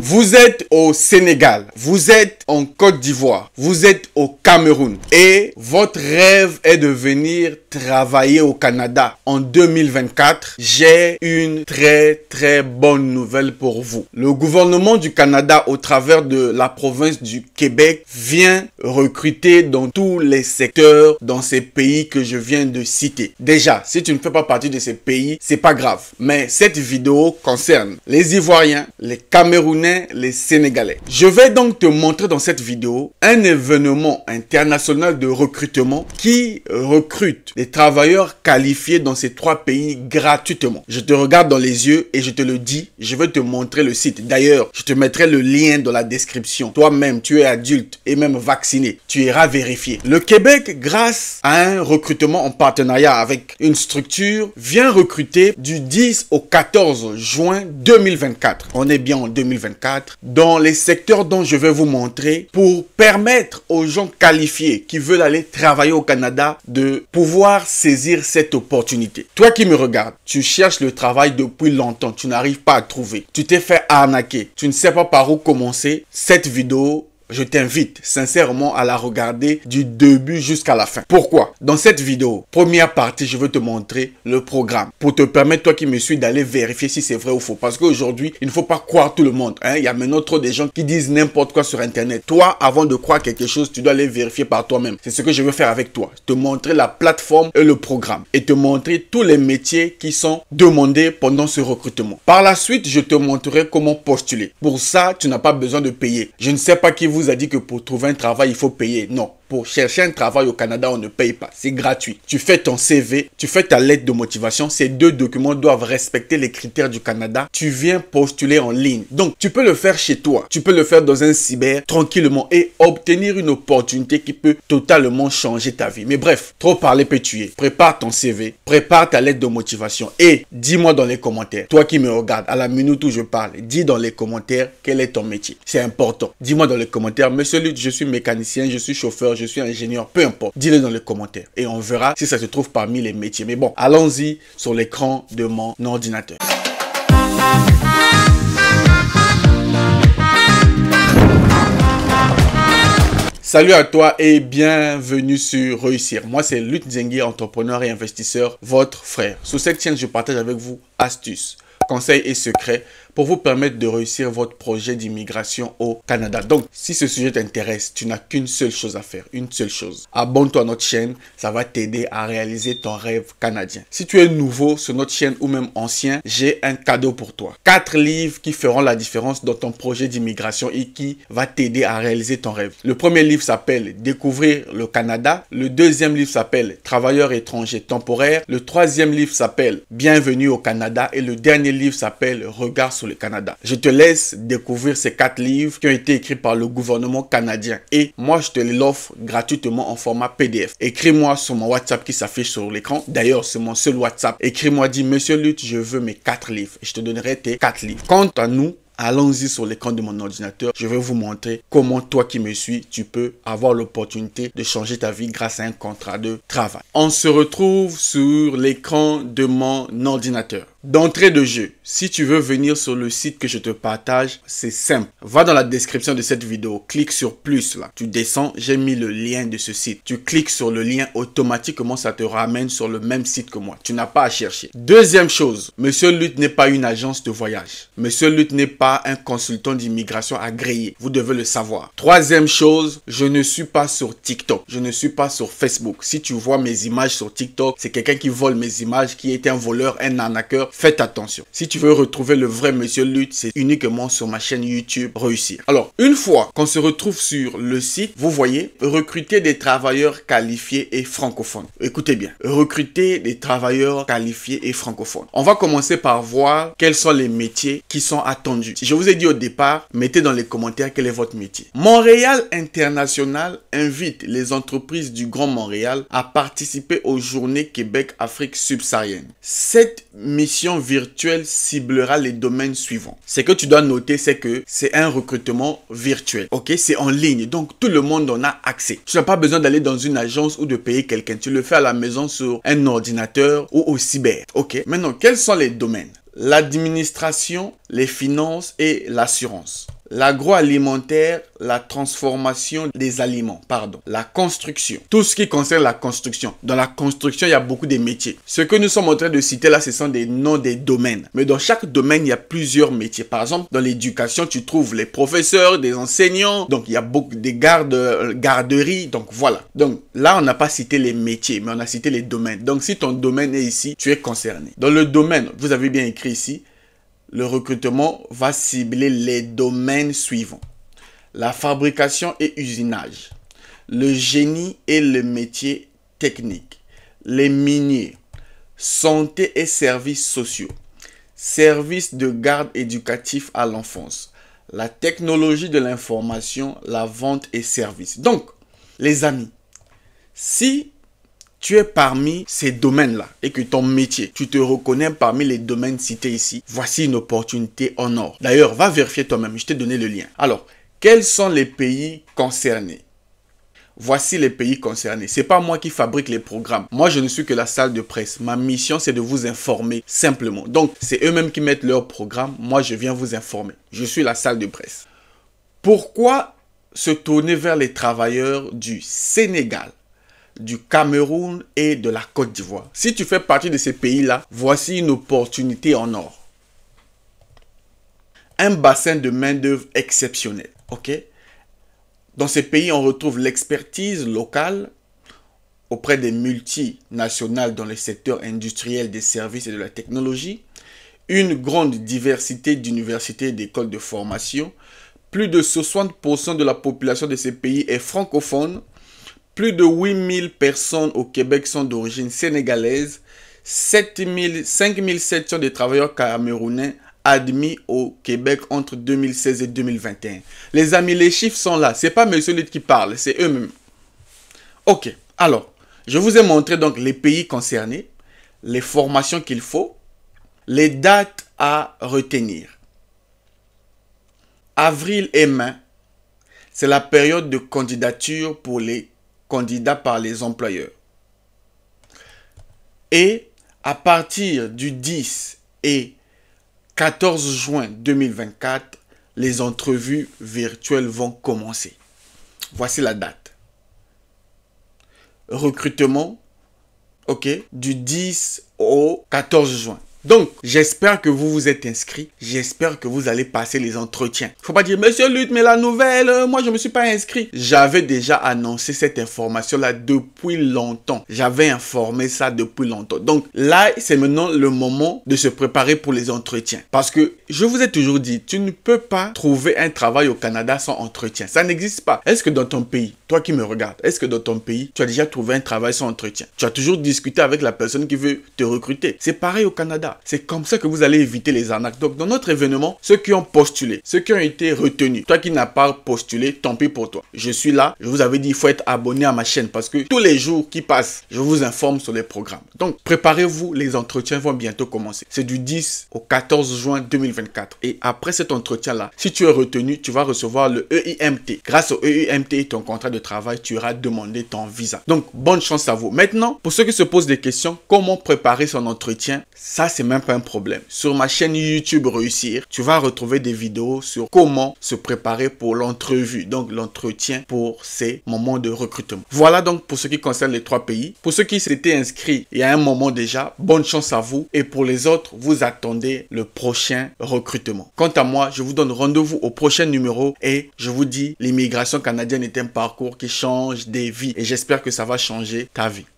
Vous êtes au Sénégal, vous êtes en Côte d'Ivoire, vous êtes au Cameroun et votre rêve est de venir travailler au Canada en 2024. J'ai une très très bonne nouvelle pour vous. Le gouvernement du Canada au travers de la province du Québec vient recruter dans tous les secteurs dans ces pays que je viens de citer. Déjà, si tu ne fais pas partie de ces pays, c'est pas grave, mais cette vidéo concerne les Ivoiriens, les Camerounais les Sénégalais. Je vais donc te montrer dans cette vidéo un événement international de recrutement qui recrute des travailleurs qualifiés dans ces trois pays gratuitement. Je te regarde dans les yeux et je te le dis, je vais te montrer le site. D'ailleurs, je te mettrai le lien dans la description. Toi-même, tu es adulte et même vacciné. Tu iras vérifier. Le Québec, grâce à un recrutement en partenariat avec une structure, vient recruter du 10 au 14 juin 2024. On est bien en 2024 dans les secteurs dont je vais vous montrer pour permettre aux gens qualifiés qui veulent aller travailler au Canada de pouvoir saisir cette opportunité. Toi qui me regardes, tu cherches le travail depuis longtemps, tu n'arrives pas à trouver, tu t'es fait arnaquer, tu ne sais pas par où commencer, cette vidéo je t'invite sincèrement à la regarder du début jusqu'à la fin. Pourquoi Dans cette vidéo, première partie, je veux te montrer le programme pour te permettre, toi qui me suis, d'aller vérifier si c'est vrai ou faux. Parce qu'aujourd'hui, il ne faut pas croire tout le monde. Hein. Il y a maintenant trop de gens qui disent n'importe quoi sur Internet. Toi, avant de croire quelque chose, tu dois aller vérifier par toi-même. C'est ce que je veux faire avec toi. Te montrer la plateforme et le programme. Et te montrer tous les métiers qui sont demandés pendant ce recrutement. Par la suite, je te montrerai comment postuler. Pour ça, tu n'as pas besoin de payer. Je ne sais pas qui vous a dit que pour trouver un travail, il faut payer. Non pour chercher un travail au Canada, on ne paye pas. C'est gratuit. Tu fais ton CV, tu fais ta lettre de motivation. Ces deux documents doivent respecter les critères du Canada. Tu viens postuler en ligne. Donc, tu peux le faire chez toi. Tu peux le faire dans un cyber tranquillement et obtenir une opportunité qui peut totalement changer ta vie. Mais bref, trop parler peut tuer. Prépare ton CV, prépare ta lettre de motivation et dis-moi dans les commentaires, toi qui me regardes à la minute où je parle, dis dans les commentaires quel est ton métier. C'est important. Dis-moi dans les commentaires, monsieur Lutte, je suis mécanicien, je suis chauffeur, je je suis ingénieur, peu importe. Dis-le dans les commentaires et on verra si ça se trouve parmi les métiers. Mais bon, allons-y sur l'écran de mon ordinateur. Salut à toi et bienvenue sur Réussir. Moi, c'est Lut Nzengi, entrepreneur et investisseur, votre frère. Sous cette chaîne, je partage avec vous astuces, conseils et secrets pour vous permettre de réussir votre projet d'immigration au Canada. Donc, si ce sujet t'intéresse, tu n'as qu'une seule chose à faire, une seule chose. Abonne-toi à notre chaîne, ça va t'aider à réaliser ton rêve canadien. Si tu es nouveau sur notre chaîne ou même ancien, j'ai un cadeau pour toi. Quatre livres qui feront la différence dans ton projet d'immigration et qui va t'aider à réaliser ton rêve. Le premier livre s'appelle Découvrir le Canada. Le deuxième livre s'appelle Travailleurs étrangers temporaires. Le troisième livre s'appelle Bienvenue au Canada. Et le dernier livre s'appelle Regard sur le Canada. Je te laisse découvrir ces quatre livres qui ont été écrits par le gouvernement canadien et moi je te les l'offre gratuitement en format PDF. Écris-moi sur mon WhatsApp qui s'affiche sur l'écran. D'ailleurs, c'est mon seul WhatsApp. Écris-moi, dis Monsieur Lutte, je veux mes quatre livres. et Je te donnerai tes quatre livres. Quant à nous, Allons-y sur l'écran de mon ordinateur. Je vais vous montrer comment toi qui me suis, tu peux avoir l'opportunité de changer ta vie grâce à un contrat de travail. On se retrouve sur l'écran de mon ordinateur. D'entrée de jeu, si tu veux venir sur le site que je te partage, c'est simple. Va dans la description de cette vidéo, clique sur plus là. Tu descends, j'ai mis le lien de ce site. Tu cliques sur le lien, automatiquement ça te ramène sur le même site que moi. Tu n'as pas à chercher. Deuxième chose, Monsieur Lutte n'est pas une agence de voyage. Monsieur Lutte n'est pas un consultant d'immigration agréé. Vous devez le savoir. Troisième chose, je ne suis pas sur TikTok. Je ne suis pas sur Facebook. Si tu vois mes images sur TikTok, c'est quelqu'un qui vole mes images, qui est un voleur, un arnaqueur faites attention. Si tu veux retrouver le vrai Monsieur Lutte, c'est uniquement sur ma chaîne YouTube Réussir. Alors, une fois qu'on se retrouve sur le site, vous voyez, recruter des travailleurs qualifiés et francophones. Écoutez bien, recruter des travailleurs qualifiés et francophones. On va commencer par voir quels sont les métiers qui sont attendus. Je vous ai dit au départ, mettez dans les commentaires quel est votre métier. Montréal International invite les entreprises du Grand Montréal à participer aux journées Québec-Afrique subsaharienne. Cette mission virtuelle ciblera les domaines suivants. Ce que tu dois noter, c'est que c'est un recrutement virtuel. Ok, c'est en ligne, donc tout le monde en a accès. Tu n'as pas besoin d'aller dans une agence ou de payer quelqu'un. Tu le fais à la maison sur un ordinateur ou au cyber. Ok, maintenant, quels sont les domaines L'administration, les finances et l'assurance l'agroalimentaire, la transformation des aliments, pardon, la construction, tout ce qui concerne la construction. Dans la construction, il y a beaucoup de métiers. Ce que nous sommes en train de citer là, ce sont des noms des domaines. Mais dans chaque domaine, il y a plusieurs métiers. Par exemple, dans l'éducation, tu trouves les professeurs, des enseignants, donc il y a beaucoup des gardes, euh, garderies, donc voilà. Donc là, on n'a pas cité les métiers, mais on a cité les domaines. Donc si ton domaine est ici, tu es concerné. Dans le domaine, vous avez bien écrit ici, le recrutement va cibler les domaines suivants. La fabrication et usinage, le génie et le métier technique, les miniers, santé et services sociaux, services de garde éducatif à l'enfance, la technologie de l'information, la vente et services. Donc, les amis, si tu es parmi ces domaines-là et que ton métier, tu te reconnais parmi les domaines cités ici, voici une opportunité en or. D'ailleurs, va vérifier toi-même, je t'ai donné le lien. Alors, quels sont les pays concernés Voici les pays concernés. C'est pas moi qui fabrique les programmes. Moi, je ne suis que la salle de presse. Ma mission, c'est de vous informer simplement. Donc, c'est eux-mêmes qui mettent leurs programmes. Moi, je viens vous informer. Je suis la salle de presse. Pourquoi se tourner vers les travailleurs du Sénégal du Cameroun et de la Côte d'Ivoire. Si tu fais partie de ces pays-là, voici une opportunité en or. Un bassin de main-d'œuvre exceptionnel. OK Dans ces pays, on retrouve l'expertise locale auprès des multinationales dans les secteurs industriels, des services et de la technologie, une grande diversité d'universités et d'écoles de formation. Plus de 60% de la population de ces pays est francophone plus de 8000 personnes au Québec sont d'origine sénégalaise, 5700 des travailleurs camerounais admis au Québec entre 2016 et 2021. Les amis, les chiffres sont là. C'est pas M. Lutte qui parle, c'est eux-mêmes. Ok, alors, je vous ai montré donc les pays concernés, les formations qu'il faut, les dates à retenir. Avril et mai, c'est la période de candidature pour les candidat par les employeurs. Et à partir du 10 et 14 juin 2024, les entrevues virtuelles vont commencer. Voici la date. Recrutement, ok, du 10 au 14 juin. Donc, j'espère que vous vous êtes inscrit. J'espère que vous allez passer les entretiens. Faut pas dire, monsieur Lutte, mais la nouvelle, euh, moi je me suis pas inscrit. J'avais déjà annoncé cette information-là depuis longtemps. J'avais informé ça depuis longtemps. Donc là, c'est maintenant le moment de se préparer pour les entretiens. Parce que je vous ai toujours dit, tu ne peux pas trouver un travail au Canada sans entretien. Ça n'existe pas. Est-ce que dans ton pays, toi qui me regardes, est-ce que dans ton pays, tu as déjà trouvé un travail sans entretien Tu as toujours discuté avec la personne qui veut te recruter. C'est pareil au Canada. C'est comme ça que vous allez éviter les arnaques. Donc, dans notre événement, ceux qui ont postulé, ceux qui ont été retenus, toi qui n'as pas postulé, tant pis pour toi. Je suis là. Je vous avais dit, il faut être abonné à ma chaîne parce que tous les jours qui passent, je vous informe sur les programmes. Donc, préparez-vous. Les entretiens vont bientôt commencer. C'est du 10 au 14 juin 2024. Et après cet entretien-là, si tu es retenu, tu vas recevoir le EIMT. Grâce au EIMT et ton contrat de travail, tu auras demandé ton visa. Donc, bonne chance à vous. Maintenant, pour ceux qui se posent des questions, comment préparer son entretien? Ça, c'est même pas un problème. Sur ma chaîne YouTube Réussir, tu vas retrouver des vidéos sur comment se préparer pour l'entrevue, donc l'entretien pour ces moments de recrutement. Voilà donc pour ce qui concerne les trois pays. Pour ceux qui s'étaient inscrits il y a un moment déjà, bonne chance à vous. Et pour les autres, vous attendez le prochain recrutement. Quant à moi, je vous donne rendez-vous au prochain numéro et je vous dis, l'immigration canadienne est un parcours qui change des vies et j'espère que ça va changer ta vie.